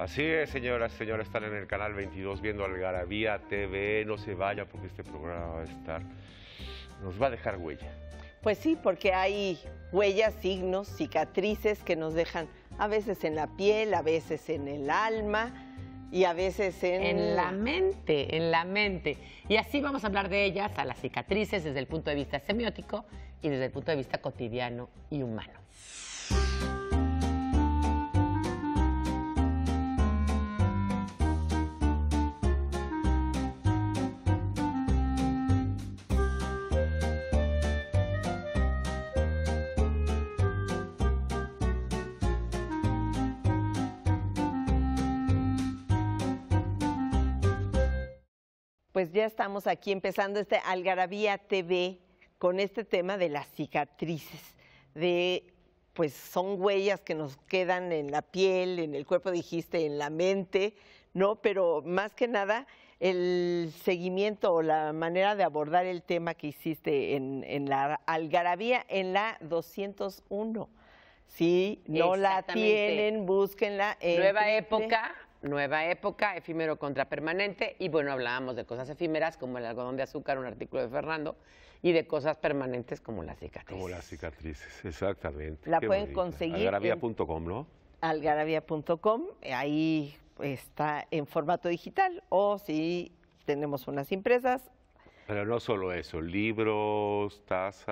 Así es, señoras, señores, están en el canal 22 viendo Algarabía TV. No se vaya porque este programa va a estar, nos va a dejar huella. Pues sí, porque hay huellas, signos, cicatrices que nos dejan a veces en la piel, a veces en el alma y a veces en... en... la mente, en la mente. Y así vamos a hablar de ellas, a las cicatrices desde el punto de vista semiótico y desde el punto de vista cotidiano y humano. Pues ya estamos aquí empezando este Algarabía TV con este tema de las cicatrices, de pues son huellas que nos quedan en la piel, en el cuerpo dijiste, en la mente, ¿no? Pero más que nada el seguimiento o la manera de abordar el tema que hiciste en, en la Algarabía, en la 201. sí no la tienen, búsquenla. En Nueva Época Nueva época, efímero contra permanente. Y bueno, hablábamos de cosas efímeras como el algodón de azúcar, un artículo de Fernando, y de cosas permanentes como las cicatrices. Como las cicatrices, exactamente. La pueden conseguir. Algarabía.com, ¿no? Algarabía.com, ahí está en formato digital o si tenemos unas impresas, pero no solo eso, libros, tazas.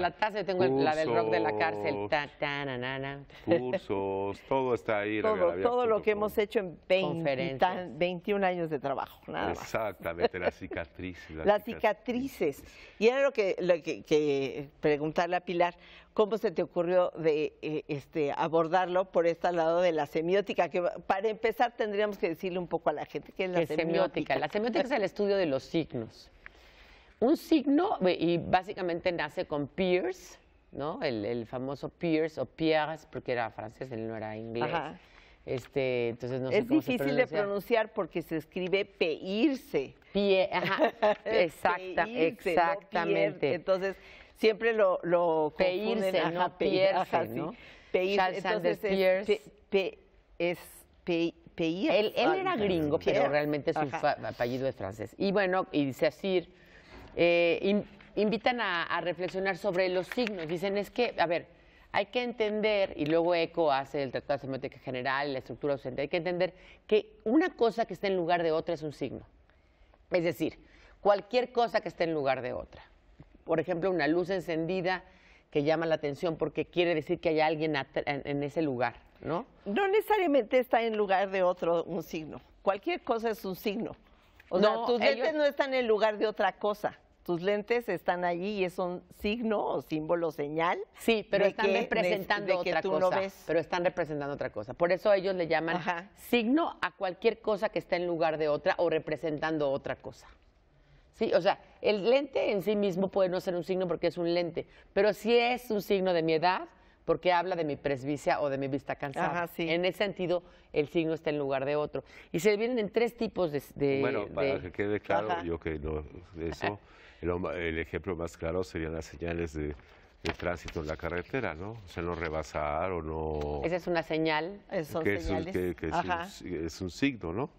la taza, tengo cursos, la del rock de la cárcel. Cursos, todo está ahí. Todo, lo que hemos hecho en 21 años de trabajo, nada Exactamente, las cicatrices. Las, cicatrices. Y era lo que, que, preguntarle a Pilar, ¿cómo se te ocurrió de eh, este, abordarlo por este lado de la semiótica? Que para empezar tendríamos que decirle un poco a la gente qué es la semiótica. La semiótica es el estudio de los signos. Un signo, y básicamente nace con Pierce, ¿no? El, famoso Pierce o Pierre, porque era francés, él no era inglés. Este, entonces es difícil de pronunciar porque se escribe peirse. Pie, exacta, exactamente. entonces siempre lo, lo peirse, no pierce, ¿no? Peirse, Él, él, era ah, gringo, pero realmente su apellido es francés. Y bueno, y dice así eh, invitan a, reflexionar sobre los signos. Dicen, es que, a ver, hay que entender, y luego ECO hace el Tratado de Semiótica General, la estructura docente, hay que entender que una cosa que está en lugar de otra es un signo. Es decir, cualquier cosa que esté en lugar de otra. Por ejemplo, una luz encendida que llama la atención porque quiere decir que hay alguien en ese lugar, ¿no? No necesariamente está en lugar de otro un signo. Cualquier cosa es un signo. no, sea, tus dientes no están en lugar de otra cosa tus lentes están allí y es un signo o símbolo señal. Sí, pero están representando otra cosa. Pero están representando otra cosa. Por eso ellos le llaman signo a cualquier cosa que está en lugar de otra o representando otra cosa. Sí, o sea, el lente en sí mismo puede no ser un signo porque es un lente, pero sí es un signo de mi edad porque habla de mi presbicia o de mi vista cansada. En ese sentido, el signo está en lugar de otro. Y se vienen en tres tipos de... bueno, para que quede claro, yo que no, eso, el, ejemplo más claro serían las señales de, tránsito en la carretera, ¿no? O sea, no rebasar o no... Esa es una señal. Son es un, es, signo, ¿no?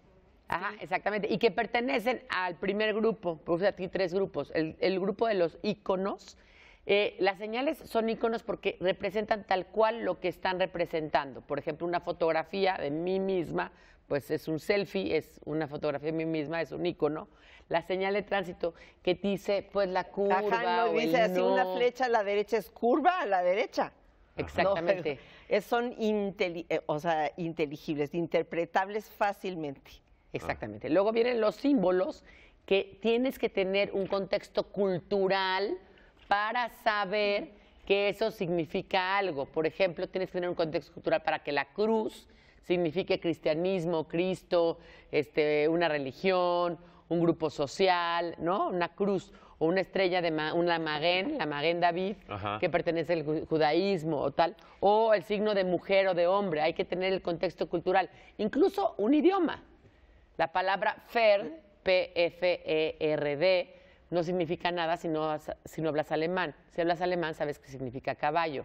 Ajá, exactamente. Y que pertenecen al primer grupo, puse aquí tres grupos. El, grupo de los íconos. Eh, las señales son íconos porque representan tal cual lo que están representando. Por ejemplo, una fotografía de mí misma pues es un selfie, es una fotografía de mí misma, es un icono. La señal de tránsito que dice, pues la curva. Ajá, no, dice así una flecha a la derecha es curva a la derecha. Exactamente. son eh, inteligibles, interpretables fácilmente. Exactamente. Luego vienen los símbolos que tienes que tener un contexto cultural para saber que eso significa algo. Por ejemplo, tienes que tener un contexto cultural para que la cruz signifique cristianismo, Cristo, este, una religión, un grupo social, ¿no? Una cruz o una estrella de ma, una magén, la magén David, que pertenece al judaísmo o tal, o el signo de mujer o de hombre, hay que tener el contexto cultural, incluso un idioma. La palabra fer, P-F-E-R-D, no significa nada si no, si no hablas alemán. Si hablas alemán sabes que significa caballo.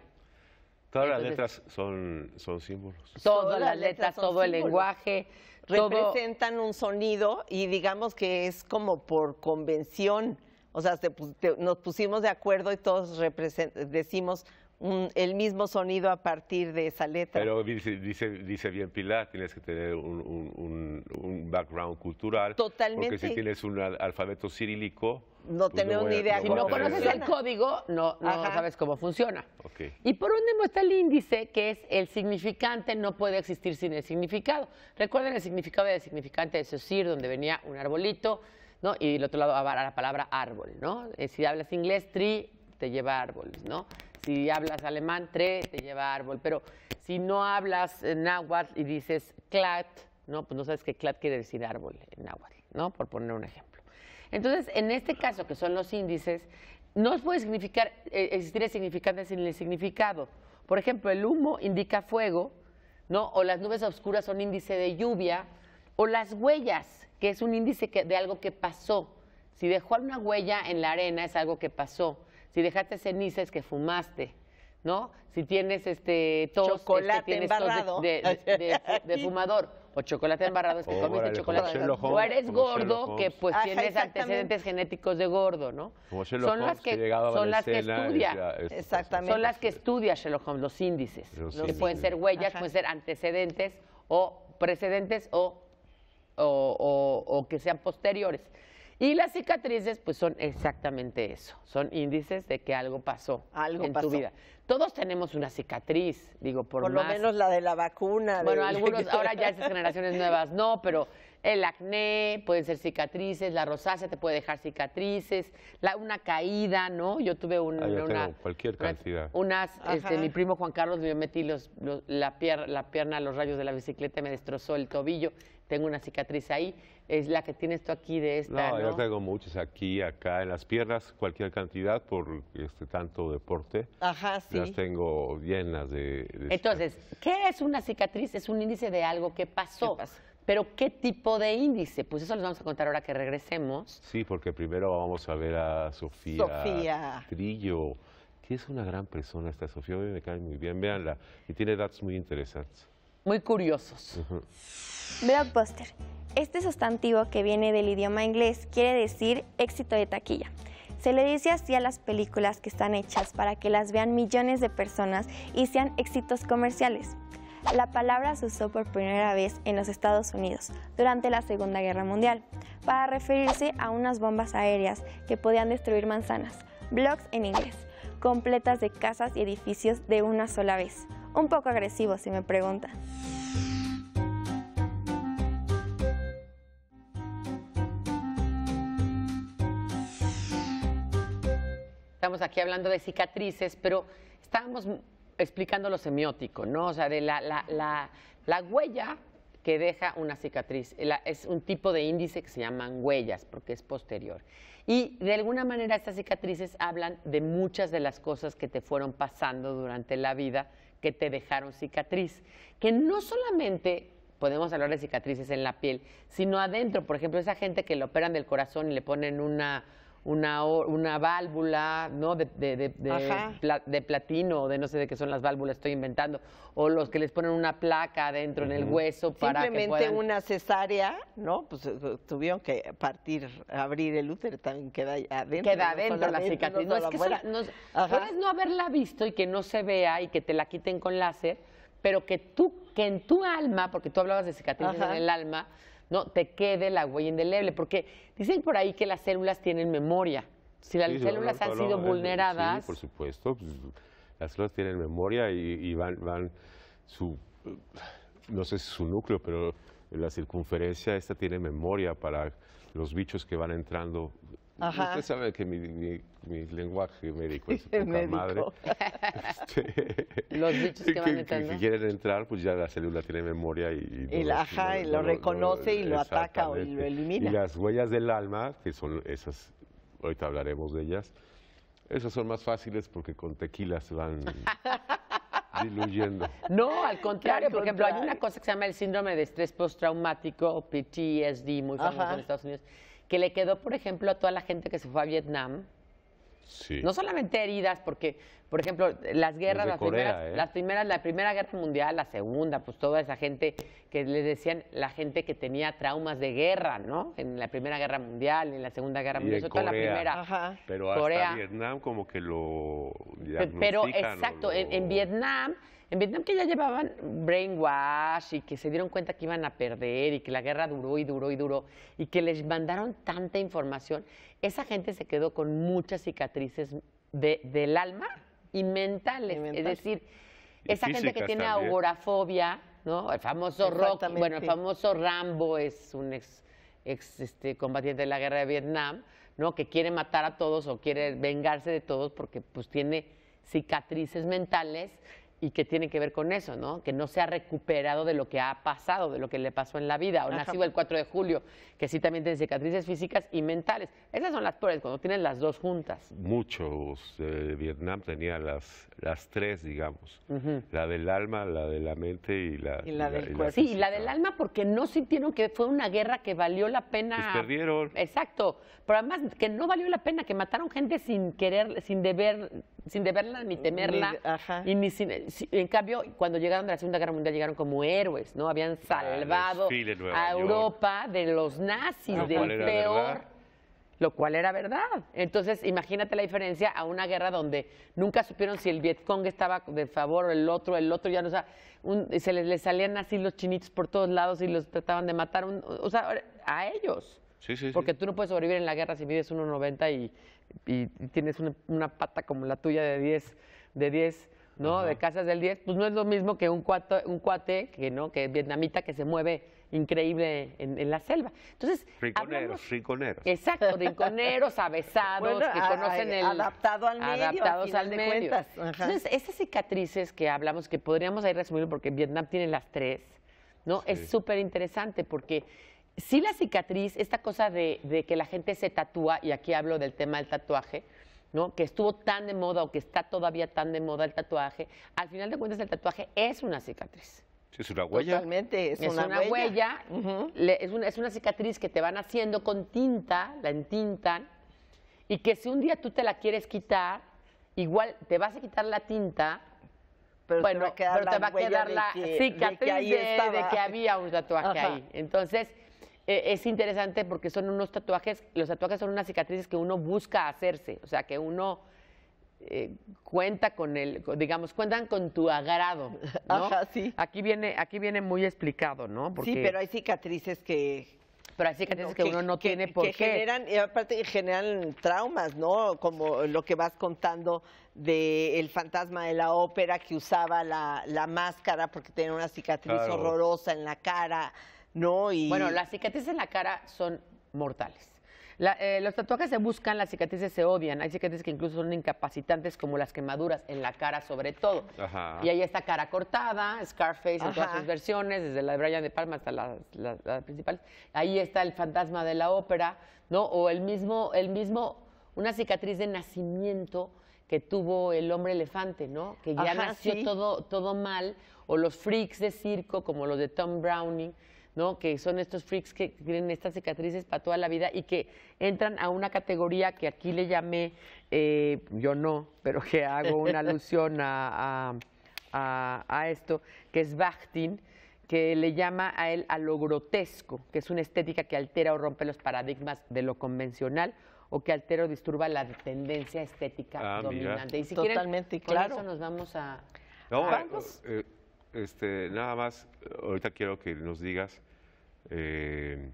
Todas las letras son, son símbolos. Todas las letras, todo el lenguaje. Representan un sonido y digamos que es como por convención. O sea, nos pusimos de acuerdo y todos decimos el mismo sonido a partir de esa letra. Pero dice, dice, bien Pilar, tienes que tener un, un, un background cultural. Totalmente. Porque si tienes un alfabeto cirílico, no pues tengo ni idea. si no conoces el código, no, no sabes cómo funciona. Y por dónde está el índice, que es el significante, no puede existir sin el significado. Recuerden el significado del significante de decir, donde venía un arbolito, ¿no? Y del otro lado a la palabra árbol, ¿no? Eh, si hablas inglés, tree, te lleva árboles, ¿no? Si hablas alemán, tre, te lleva árbol. Pero si no hablas náhuatl y dices clat, no, pues no sabes que clat quiere decir árbol en náhuatl, ¿no? Por poner un ejemplo. Entonces, en este caso, que son los índices, no puede significar, eh, existir el significante sin el significado. Por ejemplo, el humo indica fuego, ¿no? O las nubes oscuras son índice de lluvia, o las huellas, que es un índice de algo que pasó. Si dejó una huella en la arena es algo que pasó. Si dejaste cenizas es que fumaste, ¿no? Si tienes este tos, este, Chocolate que tienes de fumador o chocolate embarrado es que comiste chocolate. Holmes, o eres gordo, que pues tienes antecedentes genéticos de gordo, ¿no? Como son las que, son las que estudia. Este, pues, exactamente. Son las que estudia Sherlock Holmes, los índices. Los que pueden ser huellas, pueden ser antecedentes o precedentes o, o, o que sean posteriores. Y las cicatrices, pues son exactamente eso, son índices de que algo pasó algo en tu vida. Todos tenemos una cicatriz, digo, por, lo menos la de la vacuna. Bueno, algunos, ahora ya esas generaciones nuevas no, pero el acné, pueden ser cicatrices, la rosácea te puede dejar cicatrices, la, una caída, ¿no? Yo tuve ah, una... cualquier cantidad. Unas, este, mi primo Juan Carlos, yo metí los, la, pierna a los rayos de la bicicleta, y me destrozó el tobillo, tengo una cicatriz ahí, es la que tienes tú aquí de esta, ¿no? ¿no? yo tengo muchas aquí, acá, en las piernas, cualquier cantidad por este tanto deporte. Ajá, sí. Las tengo llenas de... Entonces, ¿qué es una cicatriz? Es un índice de algo que pasó? Pero ¿qué tipo de índice? Pues eso les vamos a contar ahora que regresemos. Sí, porque primero vamos a ver a Sofía, Sofía. Trillo, que es una gran persona esta Sofía, me cae muy bien, véanla, y tiene datos muy interesantes. Muy curiosos. Blockbuster. Este sustantivo que viene del idioma inglés quiere decir éxito de taquilla. Se le dice así a las películas que están hechas para que las vean millones de personas y sean éxitos comerciales. La palabra se usó por primera vez en los Estados Unidos durante la Segunda Guerra Mundial para referirse a unas bombas aéreas que podían destruir manzanas, blocks en inglés, completas de casas y edificios de una sola vez. Un poco agresivo, si me preguntan. Estamos aquí hablando de cicatrices, pero estábamos explicando lo semiótico, ¿no? O sea, de la, la, la, la huella que deja una cicatriz. Eh, es un tipo de índice que se llaman huellas, porque es posterior. Y de alguna manera estas cicatrices hablan de muchas de las cosas que te fueron pasando durante la vida, que te dejaron cicatriz. Que no solamente podemos hablar de cicatrices en la piel, sino adentro, por ejemplo, esa gente que le operan del corazón y le ponen una una, una válvula, ¿no? De, de, de, de, de, platino, de no sé de qué son las válvulas, estoy inventando. O los que les ponen una placa adentro en el hueso para que puedan... una cesárea, ¿no? Pues eh, eh, tuvieron que partir, abrir el útero, también queda adentro. Queda adentro la cicatriz. No, es que puedes no haberla visto y que no se vea y que te la quiten con láser, pero que tú, que en tu alma, porque tú hablabas de cicatrices en el alma ¿no? Te quede la huella indeleble, porque dicen por ahí que las células tienen memoria. Si las células han sido vulneradas... Sí, por supuesto, pues, las células tienen memoria y, van, su, no sé si su núcleo, pero la circunferencia esta tiene memoria para los bichos que van entrando Usted sabe que mi, lenguaje médico es poca madre. Este, Los bichos que, van entrando. Si quieren entrar, pues ya la célula tiene memoria y... y, lo, ajá, lo, reconoce y lo ataca o lo elimina. Y las huellas del alma, que son esas, ahorita hablaremos de ellas, esas son más fáciles porque con tequila se van... diluyendo. No, al contrario, por ejemplo, hay una cosa que se llama el síndrome de estrés postraumático, PTSD, muy famoso en Estados Unidos, que le quedó, por ejemplo, a toda la gente que se fue a Vietnam. No solamente heridas, porque, por ejemplo, las guerras, ¿eh? las, primeras, la primera guerra mundial, la segunda, pues toda esa gente que le decían, la gente que tenía traumas de guerra, ¿no? En la primera guerra mundial, en la segunda guerra mundial, sobre la primera. Pero hasta Vietnam como que lo. Pero exacto, en Vietnam en Vietnam que ya llevaban brainwash y que se dieron cuenta que iban a perder y que la guerra duró y duró y duró y que les mandaron tanta información, esa gente se quedó con muchas cicatrices del alma y mentales. Es decir, esa gente que tiene agorafobia, ¿no? El famoso bueno, el famoso Rambo es un ex, ex este, combatiente de la guerra de Vietnam, ¿no? Que quiere matar a todos o quiere vengarse de todos porque pues tiene cicatrices mentales y que tiene que ver con eso, ¿no? Que no se ha recuperado de lo que ha pasado, de lo que le pasó en la vida, o nacido el 4 de julio, que sí también tiene cicatrices físicas y mentales. Esas son las peores, cuando tienen las dos juntas. Muchos. Eh, de Vietnam tenían las, las tres, digamos. La del alma, la de la mente y la, y la, del cuerpo. sí, y la del alma porque no sintieron que fue una guerra que valió la pena. Pues perdieron. Exacto. Pero además que no valió la pena, que mataron gente sin querer, sin deber sin deberla ni temerla. Y ni en cambio, cuando llegaron de la Segunda Guerra Mundial, llegaron como héroes, ¿no? Habían ah, salvado a Europa de los nazis, del peor. Lo cual era verdad. Entonces, imagínate la diferencia a una guerra donde nunca supieron si el Vietcong estaba de favor o el otro, el otro ya no. O sea, se les, salían así los chinitos por todos lados y los trataban de matar. o sea, a ellos. Porque tú no puedes sobrevivir en la guerra si vives 1,90 y, y, tienes una, pata como la tuya de 10, de 10 ¿no? De casas del 10, pues no es lo mismo que un cuate, un cuate que no, que vietnamita que se mueve increíble en, la selva. Entonces, rinconeros, rinconeros. Exacto, rinconeros, avesados, que conocen el adaptado al medio, adaptados al, medio. Entonces, esas cicatrices que hablamos que podríamos ir resumir porque Vietnam tiene las tres, ¿no? Es súper interesante porque si la cicatriz, esta cosa de, que la gente se tatúa, y aquí hablo del tema del tatuaje, ¿no? que estuvo tan de moda o que está todavía tan de moda el tatuaje, al final de cuentas el tatuaje es una cicatriz. Sí, es una huella. Totalmente, es, una, huella. es, una, cicatriz que te van haciendo con tinta, la entintan, y que si un día tú te la quieres quitar, igual te vas a quitar la tinta, pero te va a quedar la, cicatriz de que, había un tatuaje ahí. Entonces, e, es interesante porque son unos tatuajes, los tatuajes son unas cicatrices que uno busca hacerse, o sea, que uno eh, cuenta con el, digamos, cuentan con tu agrado. ¿no? Ajá, sí. Aquí viene, aquí viene muy explicado, ¿no? Sí, pero hay cicatrices que, pero hay cicatrices que, uno no tiene por que Generan, y aparte generan traumas, ¿no? Como lo que vas contando de el fantasma de la ópera que usaba la, la máscara porque tenía una cicatriz horrorosa en la cara. Bueno, las cicatrices en la cara son mortales. Eh, los tatuajes se buscan, las cicatrices se odian. Hay cicatrices que incluso son incapacitantes, como las quemaduras en la cara, sobre todo. Y ahí está cara cortada, Scarface en todas sus versiones, desde la de Brian de Palma hasta la, principal. Ahí está el fantasma de la ópera, ¿no? O el mismo, el mismo, una cicatriz de nacimiento que tuvo el hombre elefante, ¿no? Que ya nació todo, todo mal. O los freaks de circo, como los de Tom Browning ¿no? Que son estos freaks que tienen estas cicatrices para toda la vida y que entran a una categoría que aquí le llamé, eh, yo no, pero que hago una alusión a, a, esto, que es Bachtin, que le llama a él a lo grotesco, que es una estética que altera o rompe los paradigmas de lo convencional o que altera o disturba la tendencia estética ah, dominante. Y si Totalmente, Con eso nos vamos a... Eh, eh, este, nada más, ahorita quiero que nos digas eh,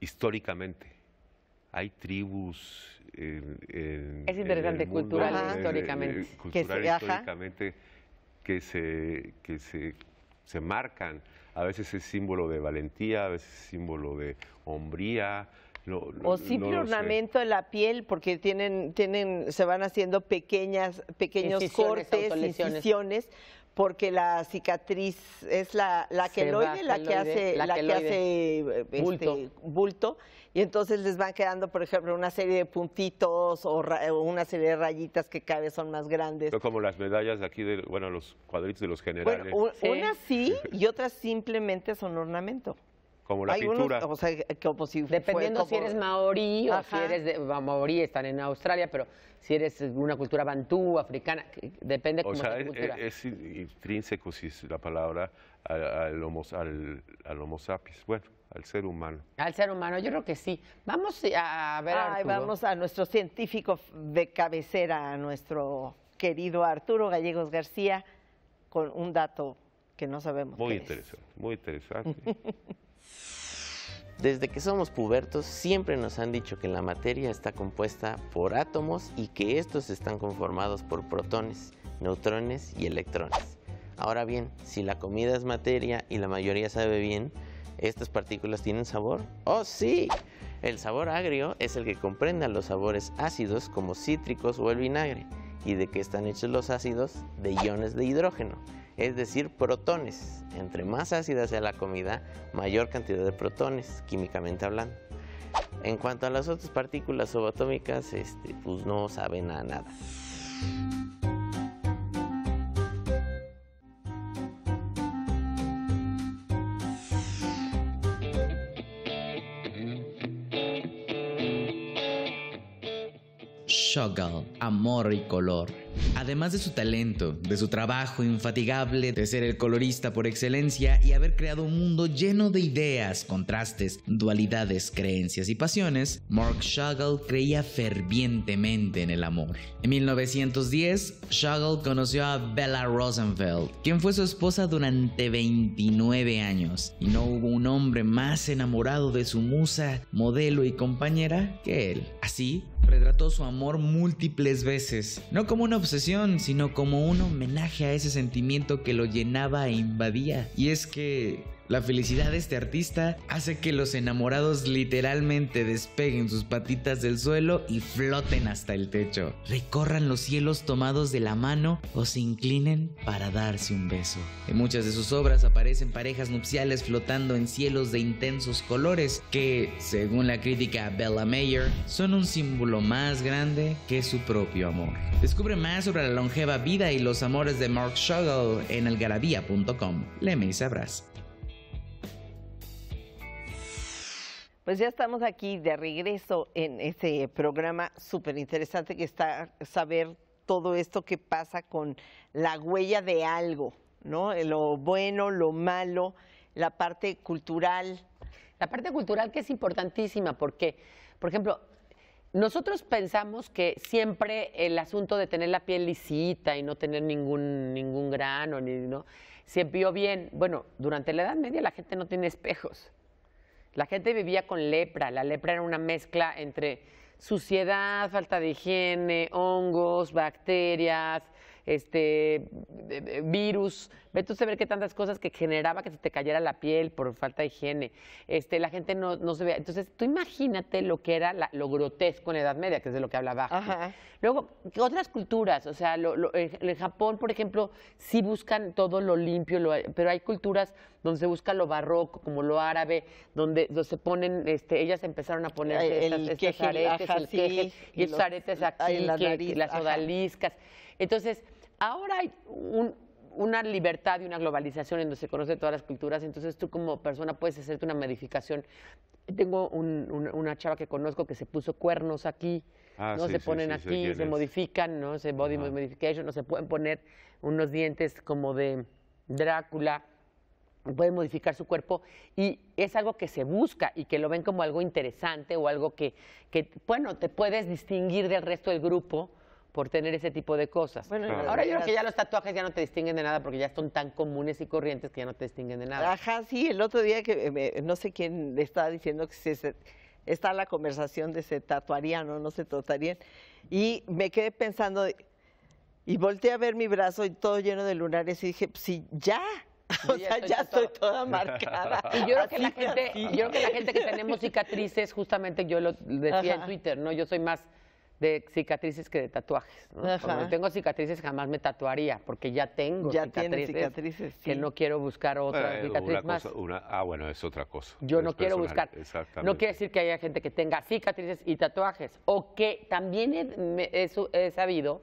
históricamente. Hay tribus. En, es interesante, cultural, eh, eh, históricamente. que se, históricamente, que se, marcan. A veces es símbolo de valentía, a veces es símbolo de hombría, o simple ornamento de en la piel porque tienen tienen se van haciendo pequeñas pequeños cortes incisiones porque la cicatriz es la, la la que hace, la, que hace este, bulto. y entonces les van quedando, por ejemplo, una serie de puntitos o, una serie de rayitas que cada vez son más grandes. Como las medallas de aquí, de, bueno, los cuadritos de los generales. Bueno, Unas sí y otras simplemente son ornamento como la hay pintura. Dependiendo si eres maorí o si eres de, maorí, están en Australia, pero si eres una cultura bantú, africana, depende sea, es, cultura. Es, intrínseco, si es la palabra, al, al, homo, al, homo sapiens, bueno, al ser humano. Al ser humano, yo creo que sí. Vamos a ver Vamos a nuestro científico de cabecera, a nuestro querido Arturo Gallegos García, con un dato que no sabemos. Muy interesante, muy interesante. Desde que somos pubertos siempre nos han dicho que la materia está compuesta por átomos y que estos están conformados por protones, neutrones y electrones. Ahora bien, si la comida es materia y la mayoría sabe bien, ¿estas partículas tienen sabor? ¡Oh sí! El sabor agrio es el que comprende los sabores ácidos como cítricos o el vinagre. ¿Y de qué están hechos los ácidos? De iones de hidrógeno es decir, protones. Entre más ácida sea la comida, mayor cantidad de protones, químicamente hablando. En cuanto a las otras partículas subatómicas, este, pues no saben a nada. Shogun, amor y color. Además de su talento, de su trabajo infatigable, de ser el colorista por excelencia y haber creado un mundo lleno de ideas, contrastes, dualidades, creencias y pasiones, Mark Chagall creía fervientemente en el amor. En 1910, Chagall conoció a Bella Rosenfeld, quien fue su esposa durante 29 años, y no hubo un hombre más enamorado de su musa, modelo y compañera que él. Así, retrató su amor múltiples veces, no como una obsesión, sino como un homenaje a ese sentimiento que lo llenaba e invadía. Y es que la felicidad de este artista hace que los enamorados literalmente despeguen sus patitas del suelo y floten hasta el techo. Recorran los cielos tomados de la mano o se inclinen para darse un beso. En muchas de sus obras aparecen parejas nupciales flotando en cielos de intensos colores que, según la crítica Bella Mayer, son un símbolo más grande que su propio amor. Descubre más sobre la longeva vida y los amores de Mark Shuggle en algarabía.com. Le y sabrás. Pues ya estamos aquí de regreso en este programa súper interesante que está saber todo esto que pasa con la huella de algo, ¿no? Lo bueno, lo malo, la parte cultural. La parte cultural que es importantísima porque, por ejemplo, nosotros pensamos que siempre el asunto de tener la piel lisita y no tener ningún, ningún grano, ni, ¿no? se vio bien. Bueno, durante la Edad Media la gente no tiene espejos. La gente vivía con lepra. La lepra era una mezcla entre suciedad, falta de higiene, hongos, bacterias, este virus, vete tú a ver qué tantas cosas que generaba que se te cayera la piel por falta de higiene. Este, la gente no, no se veía. Entonces, tú imagínate lo que era la, lo grotesco en la Edad Media, que es de lo que hablaba. Luego, otras culturas, o sea, lo, en Japón, por ejemplo, sí buscan todo lo limpio, pero hay culturas donde se busca lo barroco, como lo árabe, donde, donde se ponen, este, ellas empezaron a poner estas, estas, aretes, el y, aretes aquí, las odaliscas. Entonces, ahora hay una libertad y una globalización en donde se conocen todas las culturas, entonces tú como persona puedes hacerte una modificación. Tengo una chava que conozco que se puso cuernos aquí, ah, no se ponen aquí, se modifican, no se body no se pueden poner unos dientes como de Drácula pueden modificar su cuerpo y es algo que se busca y que lo ven como algo interesante o algo que, que bueno, te puedes distinguir del resto del grupo por tener ese tipo de cosas. Bueno, Ahora yo creo que ya los tatuajes ya no te distinguen de nada porque ya son tan comunes y corrientes que ya no te distinguen de nada. Ajá, sí, el otro día que eh, no sé quién le estaba diciendo que está la conversación de se tatuarían o no se tatuarían y me quedé pensando y volteé a ver mi brazo y todo lleno de lunares y dije, pues sí, ya. o ya sea, ya estoy toda marcada. Y yo creo, que la gente, que la tenemos cicatrices, justamente yo lo decía en Twitter, ¿no? Yo soy más de cicatrices que de tatuajes. Cuando tengo cicatrices jamás me tatuaría, porque ya tengo ya cicatrices, cicatrices que no quiero buscar otra eh, cicatriz más. una, ah, bueno, es otra cosa. Yo no quiero buscar. No quiere decir que haya gente que tenga cicatrices y tatuajes, o que también es he sabido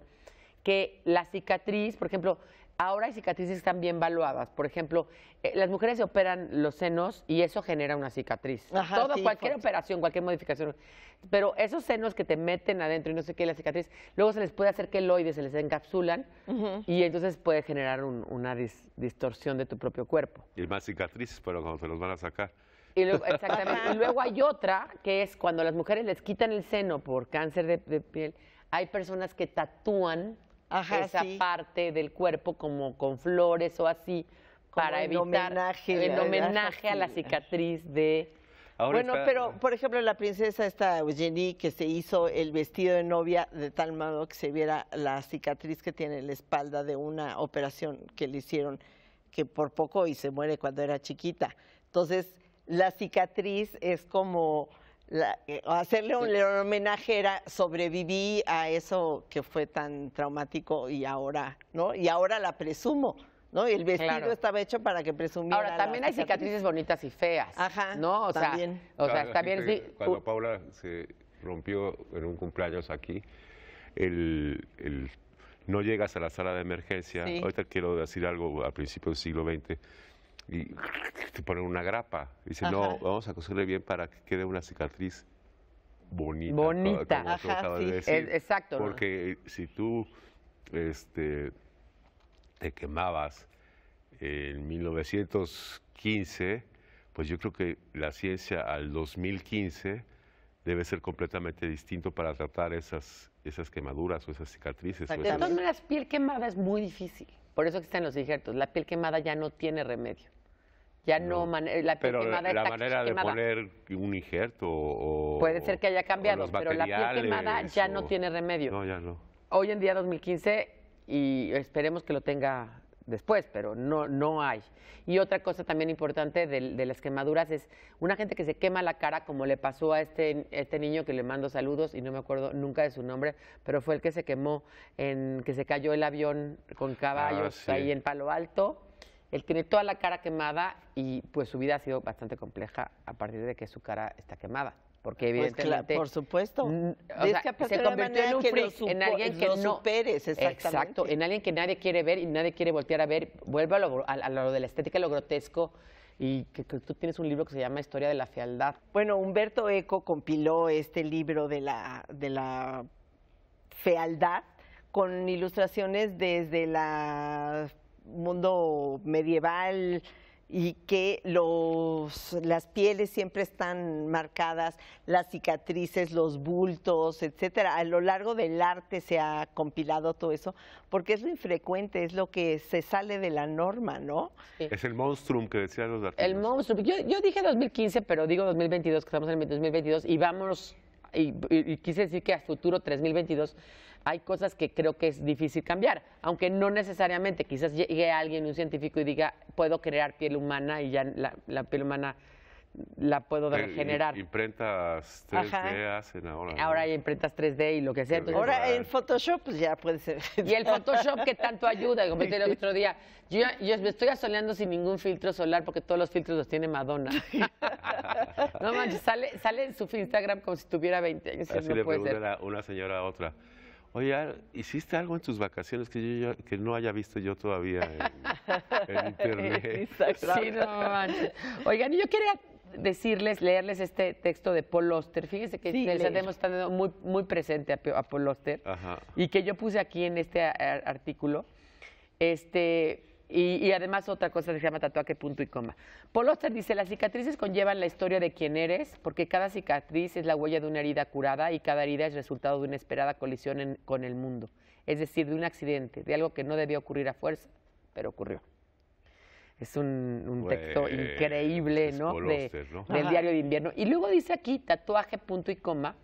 que la cicatriz, por ejemplo, Ahora hay cicatrices que están bien valuadas. Por ejemplo, eh, las mujeres se operan los senos y eso genera una cicatriz. Todo, cualquier operación, cualquier modificación. Pero esos senos que te meten adentro y no sé qué, la cicatriz, luego se les puede hacer queloides, se les encapsulan y entonces puede generar una distorsión de tu propio cuerpo. Y más cicatrices, pero cuando se los van a sacar. Y luego, exactamente. luego hay otra que es cuando las mujeres les quitan el seno por cáncer de piel, hay personas que tatúan esa parte del cuerpo como con flores o así para evitar el homenaje a la cicatriz de bueno, pero por ejemplo la princesa esta Eugenie que se hizo el vestido de novia de tal modo que se viera la cicatriz que tiene en la espalda de una operación que le hicieron que por poco y se muere cuando era chiquita. Entonces, la cicatriz es como la, eh, hacerle un, homenaje era sobreviví a eso que fue tan traumático y ahora, ¿no? Y ahora la presumo. ¿No? Y el vestido estaba hecho para que presumiera. Ahora, también hay cicatrices bonitas y feas. Ajá. ¿No? O sea, o Cuando Paula se rompió en un cumpleaños aquí, el, el no llegas a la sala de emergencia. Ahorita quiero decir algo al principio del siglo XX y te ponen una grapa. Y dice, no, vamos a coserle bien para que quede una cicatriz bonita. Bonita, Ajá, exacto. Porque eh, si tú este, te quemabas en 1915, pues yo creo que la ciencia al 2015 debe ser completamente distinto para tratar esas esas quemaduras o esas cicatrices. O de piel quemada es muy difícil. Por eso existen los injertos. La piel quemada ya no tiene remedio. Ya no, la piel manera de poner un injerto puede ser que haya cambiado, pero la piel quemada ya no tiene remedio. No, ya no. Hoy en día 2015 y esperemos que lo tenga después, pero no, no hay. Y otra cosa también importante de, las quemaduras es una gente que se quema la cara, como le pasó a este, este niño que le mando saludos y no me acuerdo nunca de su nombre, pero fue el que se quemó, en que se cayó el avión con caballos ah, ahí en Palo Alto. que tiene toda la cara quemada y pues su vida ha sido bastante compleja a partir de que su cara está quemada porque pues, evidentemente por supuesto o sea, se convirtió en alguien que no superes exacto en alguien que nadie quiere ver y nadie quiere voltear a ver vuelve a lo, de la estética lo grotesco y que, tú tienes un libro que se llama Historia de la fealdad bueno Humberto Eco compiló este libro de la de la fealdad con ilustraciones desde el mundo medieval y que los, las pieles siempre están marcadas, las cicatrices, los bultos, etcétera. A lo largo del arte se ha compilado todo eso, porque es lo infrecuente, es lo que se sale de la norma, ¿no? Es el monstrum que decían los artistas. El monstrum. Yo, yo dije 2015, pero digo 2022, que estamos en el 2022, y vamos y, quise decir que a futuro 2022 hay cosas que creo que es difícil cambiar, aunque no necesariamente, quizás llegue alguien, un científico, y diga, puedo crear piel humana y ya la piel humana la puedo regenerar. Eh, imprentas 3D hacen ahora. Ahora hay imprentas 3D y lo que sea. ahora en Photoshop pues, ya puede ser. Y el Photoshop que tanto ayuda, como te el otro día. Yo, yo, me estoy asoleando sin ningún filtro solar porque todos los filtros los tiene Madonna. no manches, sale, sale en su Instagram como si tuviera 20 años. Así le puede A una señora a otra. Oye, ¿hiciste algo en tus vacaciones que que no haya visto yo todavía en, internet? Sí, no manches. Oigan, yo quería decirles, leerles este texto de Paul Oster. Fíjense que tenemos muy, muy presente a, Paul Oster y que yo puse aquí en este artículo. Este, y, además otra cosa se llama tatuaje punto y coma. Paul Oster dice, las cicatrices conllevan la historia de quién eres, porque cada cicatriz es la huella de una herida curada y cada herida es resultado de una esperada colisión con el mundo, es decir, de un accidente, de algo que no debió ocurrir a fuerza, pero ocurrió es un, texto pues, increíble, ¿no? Del diario de invierno. Y luego dice aquí, tatuaje, punto y coma,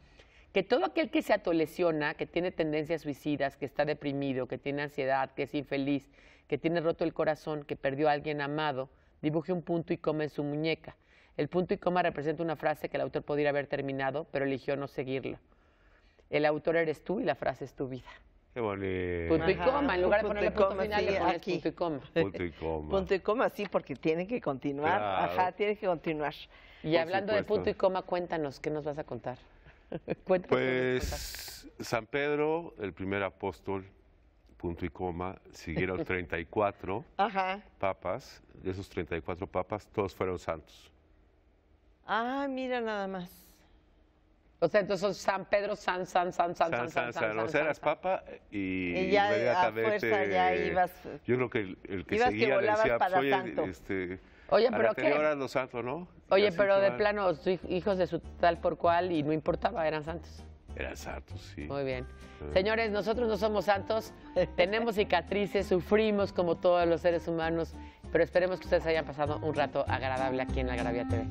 que todo aquel que se atolesiona, que tiene tendencias suicidas, que está deprimido, que tiene ansiedad, que es infeliz, que tiene roto el corazón, que perdió a alguien amado, dibuje un punto y coma en su muñeca. El punto y coma representa una frase que el autor podría haber terminado, pero eligió no seguirlo. El autor eres tú y la frase es tu vida. Punto y coma, en lugar de ponerle punto, punto final, sí, punto y coma. Punto y coma. punto y coma, sí, porque tiene que continuar. Ajá, tiene que continuar. Y hablando de punto y coma, cuéntanos, ¿qué nos vas a contar? pues San Pedro, el primer apóstol, punto y coma, siguieron 34 Ajá. papas. De esos 34 papas, todos fueron santos. Ah, mira nada más. O sea, entonces San Pedro, San, San, San, San, San, San, San. san, o sea, eras papa y, y ya inmediatamente, a fuerza ya ibas. Yo creo que el, que seguía decía, pues, oye, este. Oye, pero qué. ¿no? Oye, pero de plano, hijos de su tal por cual y no importaba, eran santos. Eran santos, sí. Muy bien. Ah. Señores, nosotros no somos santos, tenemos cicatrices, sufrimos como todos los seres humanos, pero esperemos que ustedes hayan pasado un rato agradable aquí en La Gravia TV.